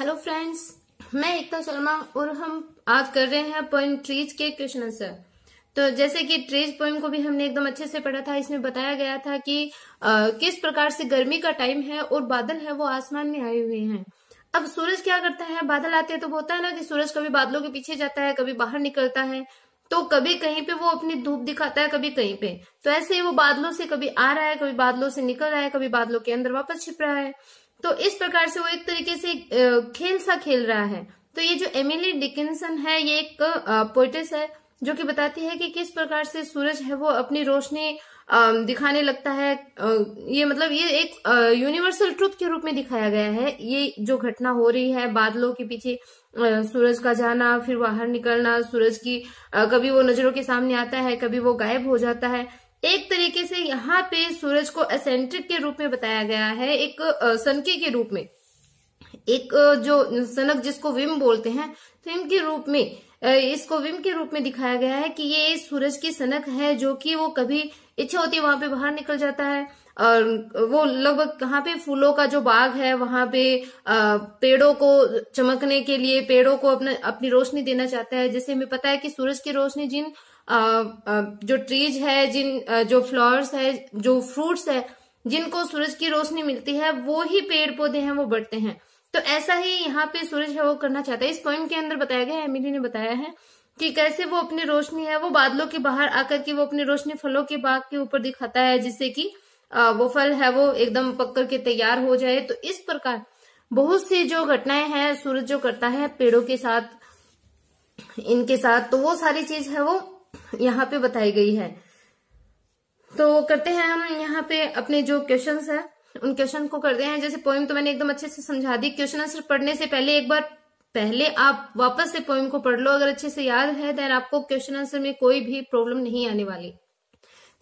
Hello friends मैं एकता शर्मा और हम आज कर रहे हैं पोइम ट्रीज के क्वेश्चन आंसर तो जैसे कि ट्रीज पोइम को भी हमने एकदम अच्छे से पढ़ा था इसमें बताया गया था कि आ, किस प्रकार से गर्मी का टाइम है और बादल है वो आसमान में आए हुए हैं अब सूरज क्या करता है बादल आते हैं तो होता है ना कि सूरज कभी बादलों के पीछे जाता है कभी बाहर निकलता है तो कभी कहीं पे वो अपनी धूप दिखाता है कभी कहीं पे तो ऐसे ही वो बादलों से कभी आ रहा है कभी बादलों से निकल रहा है कभी बादलों के अंदर वापस छिप रहा है तो इस प्रकार से वो एक तरीके से खेल सा खेल रहा है तो ये जो एमिली डिकिंसन है ये एक पोइटिस है जो कि बताती है कि किस प्रकार से सूरज है वो अपनी रोशनी दिखाने लगता है ये मतलब ये एक यूनिवर्सल ट्रुथ के रूप में दिखाया गया है ये जो घटना हो रही है बादलों के पीछे सूरज का जाना फिर बाहर निकलना सूरज की कभी वो नजरों के सामने आता है कभी वो गायब हो जाता है एक तरीके से यहाँ पे सूरज को एसेंट्रिक के रूप में बताया गया है एक सनके के रूप में एक जो सनक जिसको विम बोलते हैं तो इनके रूप में इसको विम के रूप में दिखाया गया है कि ये सूरज की सनक है जो कि वो कभी इच्छा होती है वहां पे बाहर निकल जाता है और वो लगभग कहाँ पे फूलों का जो बाग है वहां पे पेड़ों को चमकने के लिए पेड़ों को अपने अपनी रोशनी देना चाहता है जैसे हमें पता है कि सूरज की रोशनी जिन जो ट्रीज है जिन जो फ्लावर्स है जो फ्रूट्स है जिनको सूरज की रोशनी मिलती है वो ही पेड़ पौधे हैं वो बढ़ते हैं तो ऐसा ही यहाँ पे सूरज है वो करना चाहता है इस पॉइंट के अंदर बताया गया एमिली ने बताया है कि कैसे वो अपनी रोशनी है वो बादलों के बाहर आकर के वो अपनी रोशनी फलों के बाग के ऊपर दिखाता है जिससे कि वो फल है वो एकदम पक के तैयार हो जाए तो इस प्रकार बहुत सी जो घटनाएं हैं सूरज जो करता है पेड़ों के साथ इनके साथ तो वो सारी चीज है वो यहाँ पे बताई गई है तो करते हैं हम यहाँ पे अपने जो क्वेश्चन है उन क्वेश्चन को करते हैं जैसे पोइम तो मैंने एकदम अच्छे से समझा दी क्वेश्चन आंसर पढ़ने से पहले एक बार पहले आप वापस से पोइम को पढ़ लो अगर अच्छे से याद है देन आपको क्वेश्चन आंसर में कोई भी प्रॉब्लम नहीं आने वाली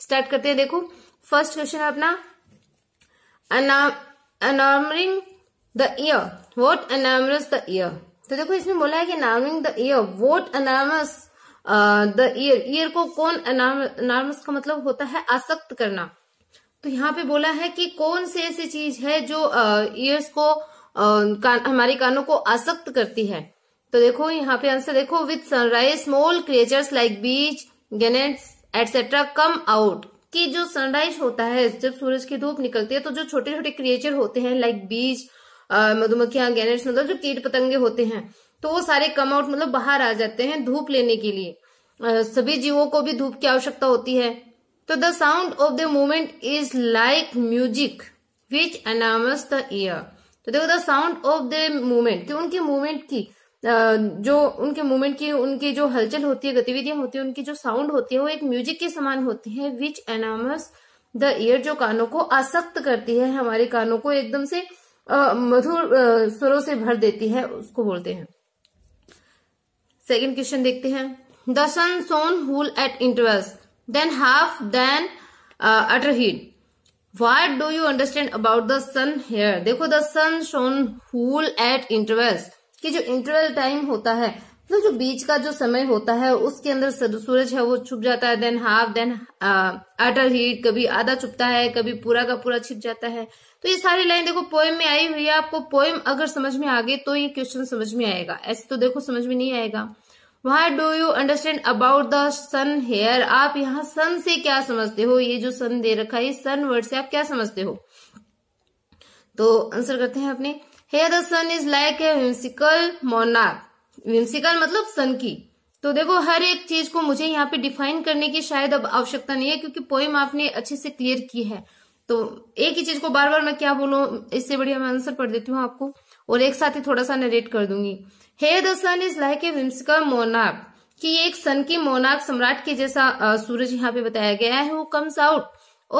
स्टार्ट करते हैं देखो फर्स्ट क्वेश्चन है अपना enamouring the ear what enamours the ear तो देखो इसमें बोला है कि naming the ear what enamours the ear ear को कौन अनामस का मतलब होता है आसक्त करना तो यहाँ पे बोला है कि कौन से ऐसी चीज है जो ईयर्स uh, को uh, कान, हमारे कानों को आसक्त करती है तो देखो यहाँ पे आंसर देखो with sunrise small creatures like bees gnats etcetera come out कि जो सनराइज होता है जब सूरज की धूप निकलती है तो जो छोटे छोटे क्रिएचर होते हैं लाइक बीज मधुमक्खियां गैनेट्स मतलब जो कीट पतंगे होते हैं तो वो सारे कम आउट मतलब बाहर आ जाते हैं धूप लेने के लिए आ, सभी जीवों को भी धूप की आवश्यकता होती है तो the sound of the movement is like music which enamours the ear तो देखो the sound of the movement कि उनकी मूवमेंट की जो उनके मूवमेंट की उनकी जो हलचल होती है गतिविधियां होती है उनकी जो साउंड होती है वो एक म्यूजिक के समान होती है विच एनामस द ईयर जो कानों को आसक्त करती है हमारे कानों को एकदम से मधुर स्वरों से भर देती है उसको बोलते हैं सेकेंड क्वेश्चन देखते हैं the sun shone whole at intervals then half then utter heat what do you understand about the sun here देखो the sun shone whole at intervals कि जो इंटरवल टाइम होता है तो जो बीच का जो समय होता है उसके अंदर सूरज है वो छुप जाता है then half then utter heat कभी आधा छुपता है कभी पूरा का पूरा छिप जाता है तो ये सारी लाइन देखो पोएम में आई हुई है आपको पोएम अगर समझ में आ गई तो ये क्वेश्चन समझ में आएगा ऐसे तो देखो समझ में नहीं आएगा वहां do you understand about the sun here आप यहाँ सन से क्या समझते हो ये जो सन दे रखा है सन वर्ड से आप क्या समझते हो तो आंसर करते हैं अपने here the sun is like a whimsical monarch whimsical मतलब सन की तो देखो हर एक चीज को मुझे यहाँ पे डिफाइन करने की शायद अब आवश्यकता नहीं है क्योंकि पोइम आपने अच्छे से क्लियर की है तो एक ही चीज को बार बार मैं क्या बोलू इससे बढ़िया मैं आंसर पढ़ देती हूँ आपको और एक साथ ही थोड़ा सा नरेट कर दूंगी here the sun is like a whimsical monarch कि एक सन की मोनार सम्राट के जैसा सूरज यहाँ पे बताया गया है वो comes out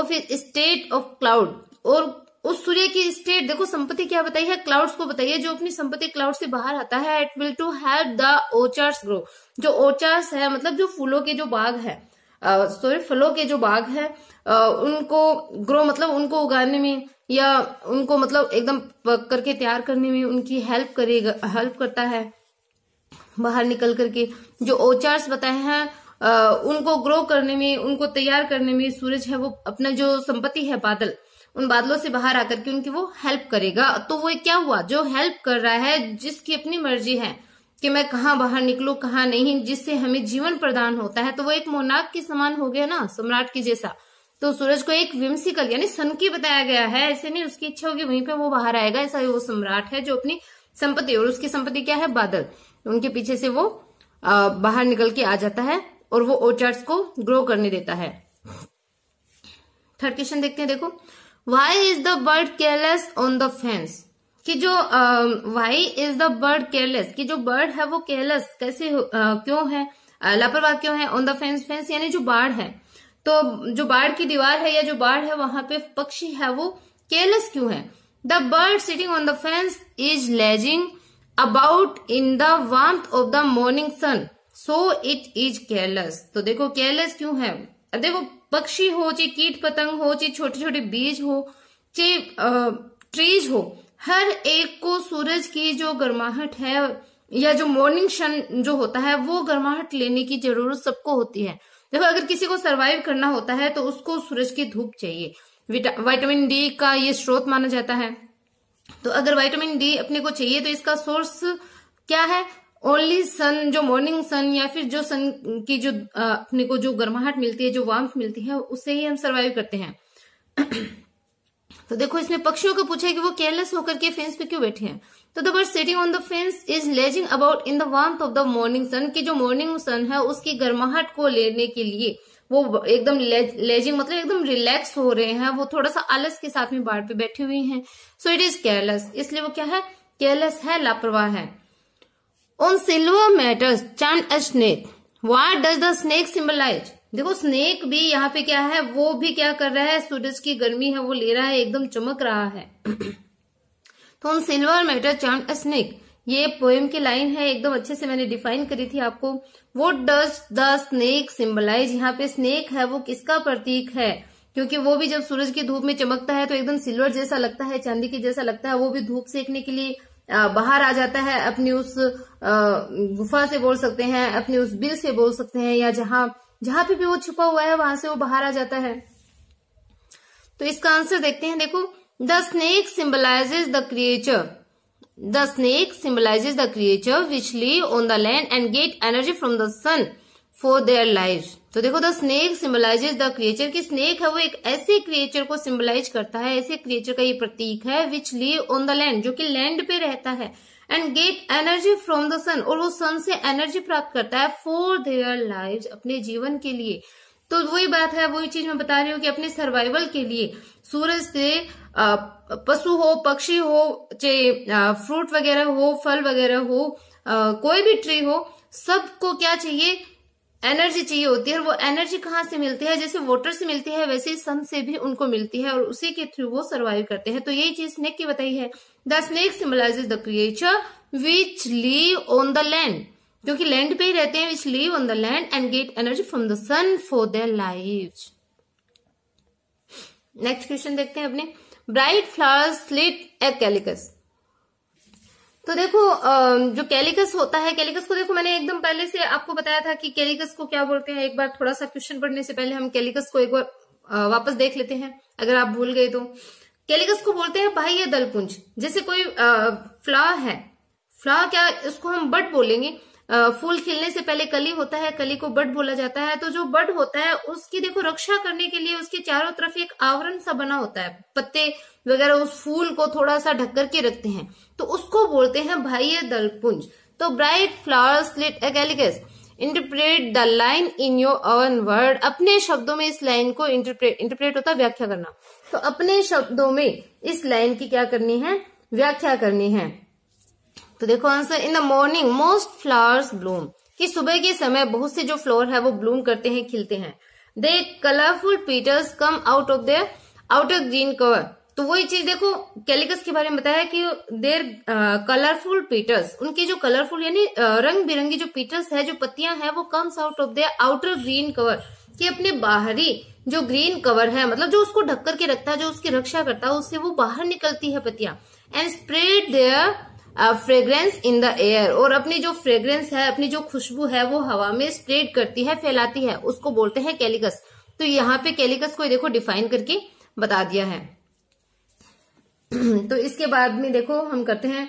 of state of cloud और उस सूर्य की स्टेट देखो संपत्ति क्या बताई है क्लाउड्स को बताइए जो अपनी संपत्ति क्लाउड से बाहर आता है it will to help the orchards grow जो ओचर्स है मतलब जो फूलों के जो बाग है सॉरी फलों के जो बाग है आ, उनको ग्रो मतलब उनको उगाने में या उनको मतलब एकदम पक करके तैयार करने में उनकी हेल्प करेगा हेल्प करता है बाहर निकल करके जो ओचार्स बताए हैं उनको ग्रो करने में उनको तैयार करने में सूरज है वो अपना जो संपत्ति है बादल उन बादलों से बाहर आकर के उनकी वो हेल्प करेगा तो वो क्या हुआ जो हेल्प कर रहा है जिसकी अपनी मर्जी है कि मैं कहाँ बाहर निकलू कहाँ नहीं जिससे हमें जीवन प्रदान होता है तो वो एक मोनाक के समान हो गया ना सम्राट के जैसा तो सूरज को एक विम्सिकल यानी सन की बताया गया है ऐसे नहीं उसकी इच्छा होगी वहीं पे वो बाहर आएगा ऐसा वो सम्राट है जो अपनी संपत्ति और उसकी संपत्ति क्या है बादल उनके पीछे से वो बाहर निकल के आ जाता है और वो ओचार्ड्स को ग्रो करने देता है थर्ड क्वेश्चन देखते हैं देखो why is the bird careless on the fence कि जो why is the bird careless कि जो बर्ड है वो केयरलेस कैसे uh, क्यों है लापरवाह क्यों है ऑन द फेंस फेंस यानी जो बाढ़ है तो जो बाढ़ की दीवार है या जो बाढ़ है वहां पे पक्षी है वो केयरलेस क्यों है the bird sitting on the fence is lazing about in the warmth of the morning sun so it is careless तो देखो केयरलेस क्यों है अब देखो पक्षी हो चाहे कीट पतंग हो चाहे छोटे छोटे बीज हो चाहे ट्रीज हो हर एक को सूरज की जो गर्माहट है या जो मॉर्निंग सन जो होता है वो गर्माहट लेने की जरूरत सबको होती है देखो अगर किसी को सरवाइव करना होता है तो उसको सूरज की धूप चाहिए विटामिन डी का ये स्रोत माना जाता है तो अगर विटामिन डी अपने को चाहिए तो इसका सोर्स क्या है ओनली सन जो मॉर्निंग सन या फिर जो सन की जो अपने को जो गर्माहट मिलती है जो वार्म मिलती है उससे ही हम सर्वाइव करते हैं तो देखो इसने पक्षियों को पूछा कि वो केयरलेस होकर के फेंस पे क्यों बैठे हैं तो the bird sitting on the fence is lazing about in the warm of the morning sun की जो मॉर्निंग सन है उसकी गर्माहट को लेने के लिए वो एकदम लेजिंग मतलब एकदम रिलैक्स हो रहे हैं वो थोड़ा सा आलस के साथ में बाढ़ पे बैठी हुई हैं सो इट इज केयरलेस इसलिए वो क्या है केयरलेस है लापरवाह है on silver matters charmed a snake what does the snake symbolise देखो स्नेक भी यहाँ पे क्या है वो भी क्या कर रहा है सूरज की गर्मी है वो ले रहा है एकदम चमक रहा है तो on silver matter charmed a snake ये पोएम की लाइन है एकदम अच्छे से मैंने डिफाइन करी थी आपको वो डज द स्नेक सिम्बलाइज यहाँ पे स्नेक है वो किसका प्रतीक है क्योंकि वो भी जब सूरज की धूप में चमकता है तो एकदम सिल्वर जैसा लगता है चांदी के जैसा लगता है वो भी धूप सेकने के लिए बाहर आ जाता है अपनी उस गुफा से बोल सकते हैं अपने उस बिल से बोल सकते हैं या जहां जहां पे भी वो छुपा हुआ है वहां से वो बाहर आ जाता है तो इसका आंसर देखते हैं देखो the snake symbolises the creature the snake symbolises the creature which live on the land and get energy from the sun for their life तो देखो the snake symbolises the creature की स्नेक है वो एक ऐसे क्रिएचर को symbolize करता है ऐसे क्रिएचर का ये प्रतीक है which live on the land जो कि लैंड पे रहता है and get energy from the sun और वो सन से एनर्जी प्राप्त करता है फॉर देयर लाइव अपने जीवन के लिए तो वही बात है वही चीज मैं बता रही हूँ कि अपने सर्वाइवल के लिए सूरज से पशु हो पक्षी हो चाहे फ्रूट वगैरह हो फल वगैरह हो आ, कोई भी ट्री हो सबको क्या चाहिए एनर्जी चाहिए होती है वो एनर्जी कहाँ से मिलती है जैसे वाटर से मिलती है वैसे सन से भी उनको मिलती है और उसी के थ्रू वो सर्वाइव करते हैं तो यही चीज नेक की बताई है the snake symbolises the creature which live on the land क्योंकि लैंड पे ही रहते हैं which live on the land and get energy from the sun for the live next question देखते हैं अपने bright flowers slit a calyx तो देखो जो कैलिकस होता है कैलिकस को देखो मैंने एकदम पहले से आपको बताया था कि कैलिकस को क्या बोलते हैं एक बार थोड़ा सा क्वेश्चन पढ़ने से पहले हम कैलिकस को एक बार वापस देख लेते हैं अगर आप भूल गए तो कैलिगस को बोलते हैं बाह्य दलपुंज जैसे कोई फ्लावर है फ्लावर क्या इसको हम बट बोलेंगे फूल खिलने से पहले कली होता है कली को बट बोला जाता है तो जो बट होता है उसकी देखो रक्षा करने के लिए उसके चारों तरफ एक आवरण सा बना होता है पत्ते वगैरह उस फूल को थोड़ा सा ढक करके रखते हैं तो उसको बोलते हैं बाह्य दलपुंज तो bright flowers lit a calyx interpret the line in your own word अपने शब्दों में इस लाइन को इंटरप्रेट इंटरप्रेट होता व्याख्या करना तो अपने शब्दों में इस लाइन की क्या करनी है व्याख्या करनी है तो देखो answer in the morning most flowers bloom कि सुबह के समय बहुत से जो फ्लोर है वो ब्लूम करते हैं खिलते हैं they colourful petals come out of their outer green cover तो वही चीज देखो कैलिकस के बारे में बताया कि देर कलरफुल पीटर्स उनके जो कलरफुल यानी रंग बिरंगी जो पीटर्स है जो पत्तियां हैं वो comes out of the outer green cover कि अपने बाहरी जो ग्रीन कवर है मतलब जो उसको ढक करके रखता है जो उसकी रक्षा करता है उससे वो बाहर निकलती है पत्तियां and spread their fragrance in the air और अपनी जो फ्रेग्रेंस है अपनी जो खुशबू है वो हवा में स्प्रेड करती है फैलाती है उसको बोलते हैं कैलिकस तो यहाँ पे कैलिकस को देखो डिफाइन करके बता दिया है तो इसके बाद में देखो हम करते हैं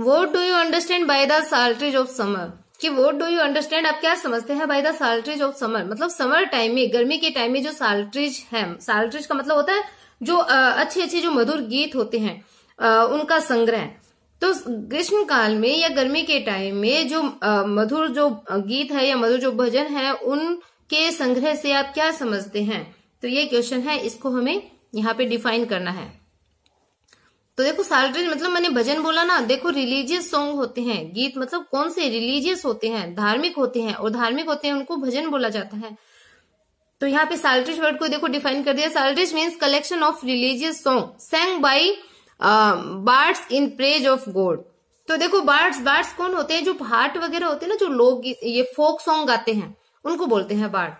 what do you understand by the psalteries of summer कि वोट डू यू अंडरस्टैंड आप क्या समझते हैं by the psalteries of summer मतलब समर टाइम में गर्मी के टाइम में जो साल्ट्रीज है साल्टेज का मतलब होता है जो अच्छे अच्छे जो मधुर गीत होते हैं उनका संग्रह तो ग्रीष्म काल में या गर्मी के टाइम में जो मधुर जो गीत है या मधुर जो भजन है उनके संग्रह से आप क्या समझते हैं तो ये क्वेश्चन है इसको हमें यहाँ पे डिफाइन करना है तो देखो साल्ट्रेज मतलब मैंने भजन बोला ना देखो रिलीजियस सॉन्ग होते हैं गीत मतलब कौन से रिलीजियस होते हैं धार्मिक होते हैं और धार्मिक होते हैं उनको भजन बोला जाता है तो यहाँ पे साल्ट्रिज वर्ड को देखो डिफाइन कर दिया psalteries means collection of religious song sang by bards in praise of God तो देखो बार्ड्स बार्ड्स कौन होते हैं जो भाट वगैरह होते हैं ना जो लोग ये फोक सॉन्ग गाते हैं उनको बोलते हैं बार्ड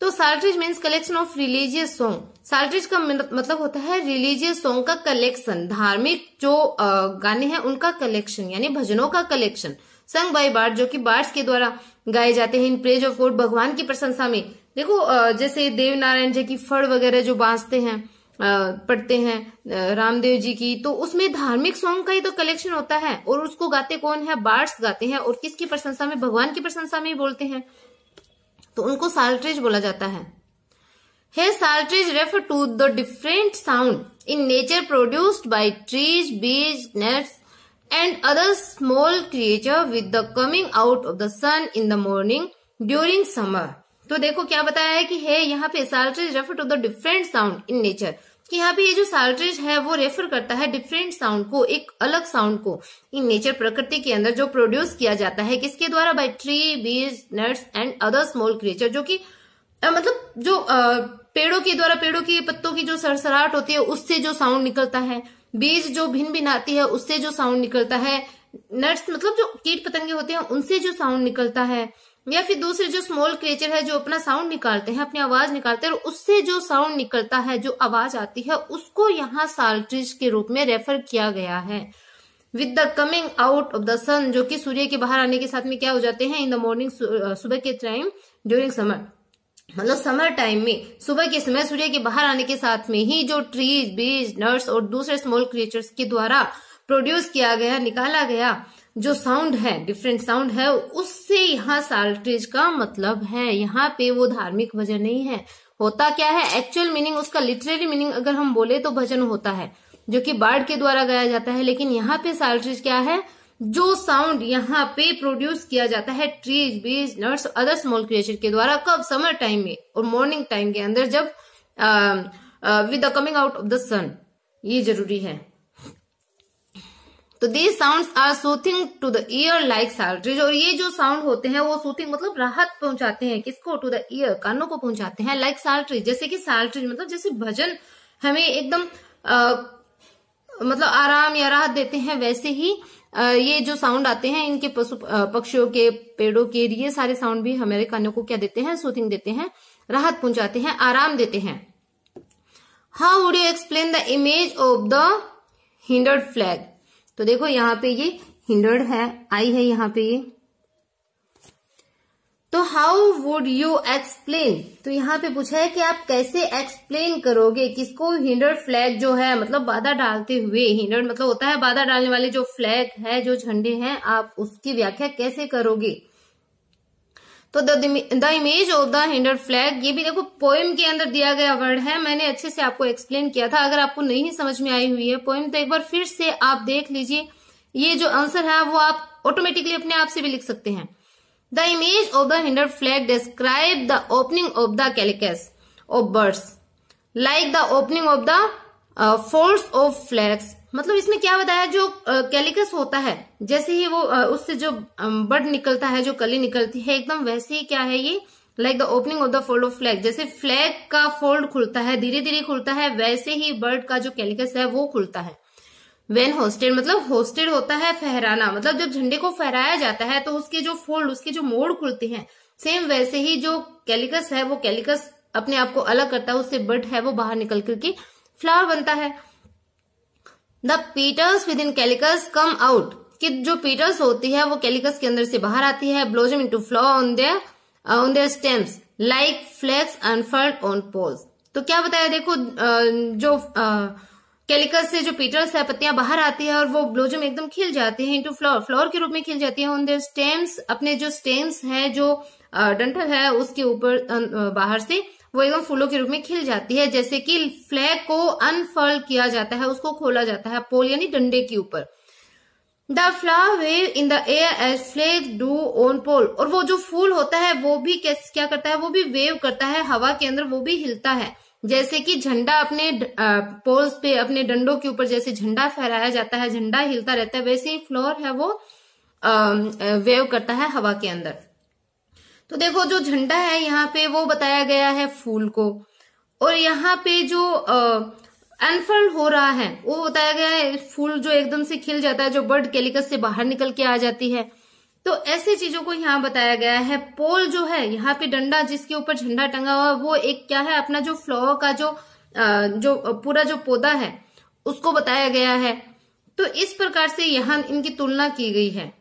तो psalteries means collection of religious song psalteries का मतलब होता है रिलीजियस सॉन्ग का कलेक्शन धार्मिक जो गाने हैं उनका कलेक्शन यानी भजनों का कलेक्शन संग बाई बार्ड जो कि बार्ड्स के द्वारा गाए जाते हैं इन प्रेज ऑफ गॉड भगवान की प्रशंसा में देखो जैसे देव नारायण जी की फड़ वगैरह जो बांसते हैं पढ़ते हैं रामदेव जी की तो उसमें धार्मिक सॉन्ग का ही तो कलेक्शन होता है और उसको गाते कौन है बार्ड्स गाते हैं और किसकी प्रशंसा में भगवान की प्रशंसा में ही बोलते हैं तो उनको साल्ट्रेज बोला जाता है here salt is refer to the different sound in nature produced by trees bees gnats and other small creature with the coming out of the sun in the morning during summer तो देखो क्या बताया है कि है यहाँ पे psalteries refer to the different sound in nature कि यहाँ पे ये जो साल्ट्रिज है वो रेफर करता है डिफरेंट साउंड को एक अलग साउंड को इन नेचर प्रकृति के अंदर जो प्रोड्यूस किया जाता है किसके द्वारा by tree bees gnats and other small creature जो कि मतलब जो पेड़ों के द्वारा पेड़ों की पत्तों की जो सरसराहट होती है उससे जो साउंड निकलता है बीज जो भिन भिन आती है उससे जो साउंड निकलता है नट्स मतलब जो कीट पतंगे होते हैं उनसे जो साउंड निकलता है या फिर दूसरे जो स्मॉल क्रिएचर है जो अपना साउंड निकालते हैं अपनी आवाज निकालते हैं उससे जो साउंड निकलता है जो आवाज आती है उसको यहाँ साल्ट्रिज के रूप में रेफर किया गया है with the coming out of the sun जो कि सूर्य के बाहर आने के साथ में क्या हो जाते हैं इन द मॉर्निंग सुबह के टाइम ड्यूरिंग समर मतलब समर टाइम में सुबह के समय सूर्य के बाहर आने के साथ में ही जो ट्रीज बीज नर्स और दूसरे स्मॉल क्रिएचर्स के द्वारा प्रोड्यूस किया गया निकाला गया जो साउंड है डिफरेंट साउंड है उससे यहाँ साल्ट्रीज का मतलब है यहाँ पे वो धार्मिक भजन नहीं है होता क्या है एक्चुअल मीनिंग उसका लिटरेरी मीनिंग अगर हम बोले तो भजन होता है जो कि बाढ़ के द्वारा गाया जाता है लेकिन यहाँ पे साल्ट्रिज क्या है जो साउंड यहाँ पे प्रोड्यूस किया जाता है ट्रीज बीज नर्स अदर स्मॉल क्रिएचर के द्वारा कब समर टाइम में और मॉर्निंग टाइम के अंदर जब with the coming out of the sun ये जरूरी है तो these sound are soothing to the ear like psalteries और ये जो साउंड होते हैं वो सूथिंग मतलब राहत पहुंचाते हैं किसको टू द ईयर कानों को पहुंचाते हैं लाइक like ट्रीज जैसे कि ट्रीज मतलब जैसे भजन हमें एकदम आ, मतलब आराम या राहत देते हैं वैसे ही ये जो साउंड आते हैं इनके पशु पक्षियों के पेड़ों के ये सारे साउंड भी हमारे कानों को क्या देते हैं सूथिंग देते हैं राहत पहुंचाते हैं आराम देते हैं how would you explain the image of the hindered flag तो देखो यहाँ पे ये हिंडर्ड है आई है यहाँ पे ये तो हाउ वुड यू एक्सप्लेन तो यहाँ पे पूछा है कि आप कैसे एक्सप्लेन करोगे किसको हिंडर फ्लैग जो है मतलब बाधा डालते हुए हिंडर मतलब होता है बाधा डालने वाले जो फ्लैग है जो झंडे हैं आप उसकी व्याख्या कैसे करोगे तो the image of the hinder flag ये भी देखो पोइम के अंदर दिया गया वर्ड है मैंने अच्छे से आपको एक्सप्लेन किया था अगर आपको नहीं समझ में आई हुई है पोइम तो एक बार फिर से आप देख लीजिए ये जो आंसर है वो आप ऑटोमेटिकली अपने आप से भी लिख सकते हैं The image of the hinder flag describes the opening of the calyx of birds, like the opening of the uh, of of flags. मतलब इसमें क्या बताया जो कैलिकस uh, होता है जैसे ही वो uh, उससे जो um, बर्ड निकलता है जो कली निकलती है एकदम वैसे ही क्या है ये like the opening of the fold of flag जैसे फ्लैग का फोल्ड खुलता है धीरे धीरे खुलता है वैसे ही बर्ड का जो कैलिकस है वो खुलता है वेन होस्टेड मतलब होस्टेड होता है फहराना मतलब जब झंडे को फहराया जाता है तो उसके जो फोल्ड उसके जो मोड़ खुलते हैं सेम वैसे ही जो कैलिकस है वो कैलिकस अपने आप को अलग करता है उससे बर्ड है वो बाहर निकल करके फ्लावर बनता है the petals within calyx come out कि जो पीटल्स होती है वो कैलिकस के अंदर से बाहर आती है blossom to flow on their on their stems like flags unfurled on poles तो क्या बताया देखो uh, जो आ, uh, कैलिकस से जो पीटर्स है पत्तियां बाहर आती है और वो ब्लोजम एकदम खिल जाते हैं इनटू फ्लोर फ्लोर के रूप में खिल जाती है उनके स्टेम्स अपने जो स्टेम्स हैं जो डंठल है उसके ऊपर बाहर से वो एकदम फूलों के रूप में खिल जाती है जैसे कि फ्लैग को अनफर्ल किया जाता है उसको खोला जाता है पोल यानी डंडे के ऊपर the flower wave in the air as flag do on pole और वो जो फूल होता है वो भी क्या करता है वो भी वेव करता है हवा के अंदर वो भी हिलता है जैसे कि झंडा अपने पोल्स पे अपने डंडों के ऊपर जैसे झंडा फहराया जाता है झंडा हिलता रहता है वैसे ही फ्लोर है वो वेव करता है हवा के अंदर तो देखो जो झंडा है यहाँ पे वो बताया गया है फूल को और यहाँ पे जो अनफल्ड हो रहा है वो बताया गया है फूल जो एकदम से खिल जाता है जो बर्ड कैलिकस से बाहर निकल के आ जाती है तो ऐसी चीजों को यहाँ बताया गया है पोल जो है यहाँ पे डंडा जिसके ऊपर झंडा टंगा हुआ वो एक क्या है अपना जो फ्लावर का जो जो पूरा जो पौधा है उसको बताया गया है तो इस प्रकार से यहाँ इनकी तुलना की गई है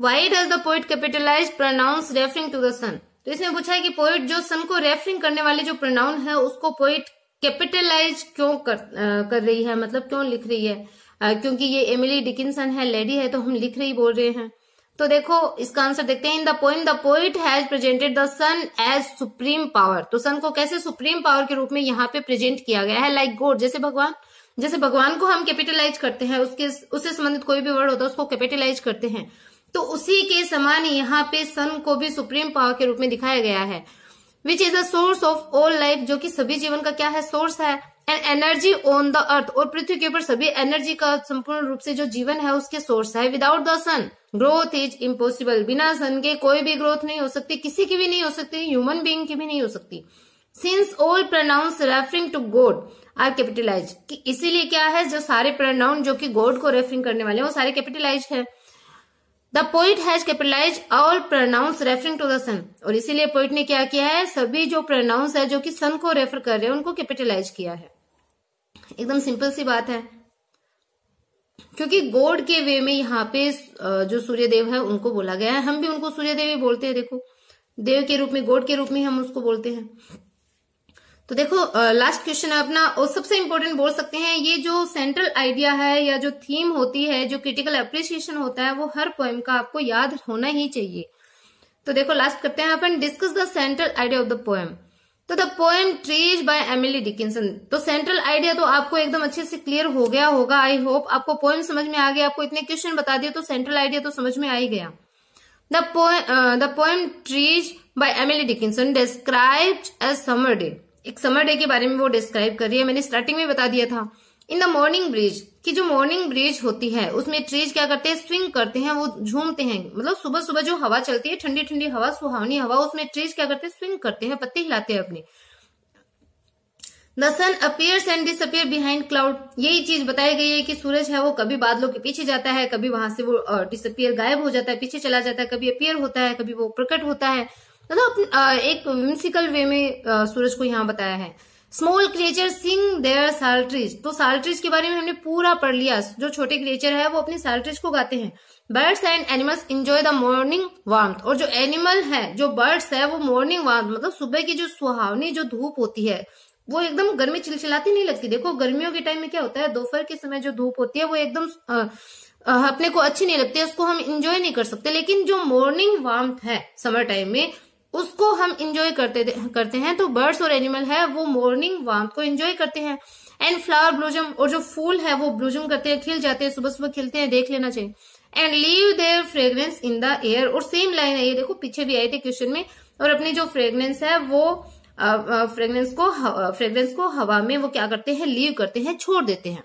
why does the poet capitalise pronouns referring to the sun तो इसमें पूछा है कि पोइट जो सन को रेफरिंग करने वाले जो प्रोनाउन है उसको पोइट कैपिटलाइज क्यों कर, आ, कर रही है मतलब क्यों लिख रही है क्योंकि ये एमिली डिकिंसन है लेडी है तो हम लिख रही बोल रहे हैं तो देखो इसका आंसर देखते हैं in the poem the poet has presented the sun as supreme power तो सन को कैसे सुप्रीम पावर के रूप में यहाँ पे प्रेजेंट किया गया है लाइक like गोड जैसे भगवान जैसे भगवान को हम कैपिटलाइज करते हैं उसके उससे संबंधित कोई भी वर्ड होता है उसको कैपिटलाइज करते हैं तो उसी के समान यहाँ पे सन को भी सुप्रीम पावर के रूप में दिखाया गया है which is a source of all life जो कि सभी जीवन का क्या है सोर्स है and energy on the earth और पृथ्वी के ऊपर सभी एनर्जी का संपूर्ण रूप से जो जीवन है उसके सोर्स है without the sun growth is impossible बिना सन के कोई भी ग्रोथ नहीं हो सकती किसी की भी नहीं हो सकती ह्यूमन बींग की भी नहीं हो सकती since all pronouns referring to God are capitalise इसीलिए क्या है जो सारे प्रोनाउन जो कि गोड को रेफरिंग करने वाले हैं वो सारे कैपिटलाइज है the poet has capitalise all pronouns referring to the sun और इसीलिए पोइट ने क्या किया है सभी जो प्रोनाउंस है जो कि सन को रेफर कर रहे हैं उनको कैपिटलाइज किया है एकदम सिंपल सी बात है क्योंकि गोड के वे में यहाँ पे जो सूर्यदेव है उनको बोला गया है हम भी उनको सूर्यदेव ही बोलते हैं देखो देव के रूप में गोड के रूप में हम उसको बोलते हैं तो देखो लास्ट क्वेश्चन है अपना और सबसे इम्पोर्टेंट बोल सकते हैं ये जो सेंट्रल आइडिया है या जो थीम होती है जो क्रिटिकल अप्रिसिएशन होता है वो हर पोएम का आपको याद होना ही चाहिए तो देखो लास्ट करते हैं अपन discuss the central idea of the poem तो the poem trees by Emily Dickinson तो सेंट्रल आइडिया तो आपको एकदम अच्छे से क्लियर हो गया होगा आई होप आपको पोएम समझ में आ गया आपको इतने क्वेश्चन बता दिए तो सेंट्रल आइडिया तो समझ में आ ही गया द पोए the poem trees by Emily Dickinson described as summer day एक समर डे के बारे में वो डिस्क्राइब कर रही है मैंने स्टार्टिंग में बता दिया था इन द मॉर्निंग ब्रिज की जो मॉर्निंग ब्रिज होती है उसमें ट्रीज क्या करते हैं स्विंग करते हैं वो झूमते हैं मतलब सुबह सुबह जो हवा चलती है ठंडी ठंडी हवा सुहावनी हवा उसमें ट्रीज क्या करते हैं स्विंग करते हैं पत्ते हिलाते हैं अपने the sun appears and disappear behind cloud यही चीज बताई गई है कि सूरज है वो कभी बादलों के पीछे जाता है कभी वहां से वो डिसअपियर गायब हो जाता है पीछे चला जाता है कभी अपियर होता है कभी वो प्रकट होता है तथा एक मिसिकल वे में सूरज को यहाँ बताया है small creature sing their psalteries तो साल्ट्रीज के बारे में हमने पूरा पढ़ लिया जो छोटे क्रिएचर है वो अपने साल्ट्रीज को गाते हैं birds and animals enjoy the morning warm और जो एनिमल है जो बर्ड्स है वो मॉर्निंग वार्म मतलब सुबह की जो सुहावनी जो धूप होती है वो एकदम गर्मी चिलचिलाती नहीं लगती देखो गर्मियों के टाइम में क्या होता है दोपहर के समय जो धूप होती है वो एकदम अपने को अच्छी नहीं लगती है उसको हम इंजॉय नहीं कर सकते लेकिन जो मॉर्निंग वार्म है समर टाइम में उसको हम इंजॉय करते करते हैं तो बर्ड्स और एनिमल है वो मॉर्निंग वार्म को इंजॉय करते हैं एंड फ्लावर ब्लूजम और जो फूल है वो ब्लूजम करते हैं खिल जाते हैं सुबह सुबह खिलते हैं देख लेना चाहिए and leave their fragrance in the air और सेम लाइन है ये देखो पीछे भी आई थी क्वेश्चन में और अपनी जो फ्रेग्रेंस है वो फ्रेग्रेंस को फ्रेग्रेंस को हवा में वो क्या करते हैं लीव करते हैं छोड़ देते हैं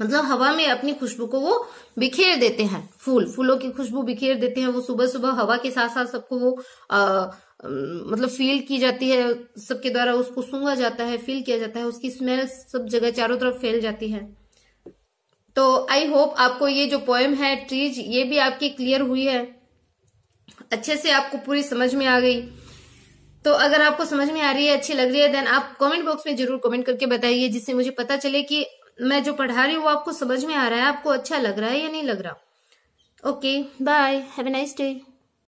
मतलब हवा में अपनी खुशबू को वो बिखेर देते हैं फूल फूलों की खुशबू बिखेर देते हैं वो सुबह सुबह हवा के साथ साथ सबको वो आ, मतलब फील की जाती है सबके द्वारा उसको सूंघा जाता है फील किया जाता है उसकी स्मेल सब जगह चारों तरफ फैल जाती है तो आई होप आपको ये जो पोएम है ट्रीज ये भी आपकी क्लियर हुई है अच्छे से आपको पूरी समझ में आ गई तो अगर आपको समझ में आ रही है अच्छी लग रही है देन आप कमेंट बॉक्स में जरूर कमेंट करके बताइए जिससे मुझे पता चले कि मैं जो पढ़ा रही हूँ वो आपको समझ में आ रहा है आपको अच्छा लग रहा है या नहीं लग रहा okay bye have a nice day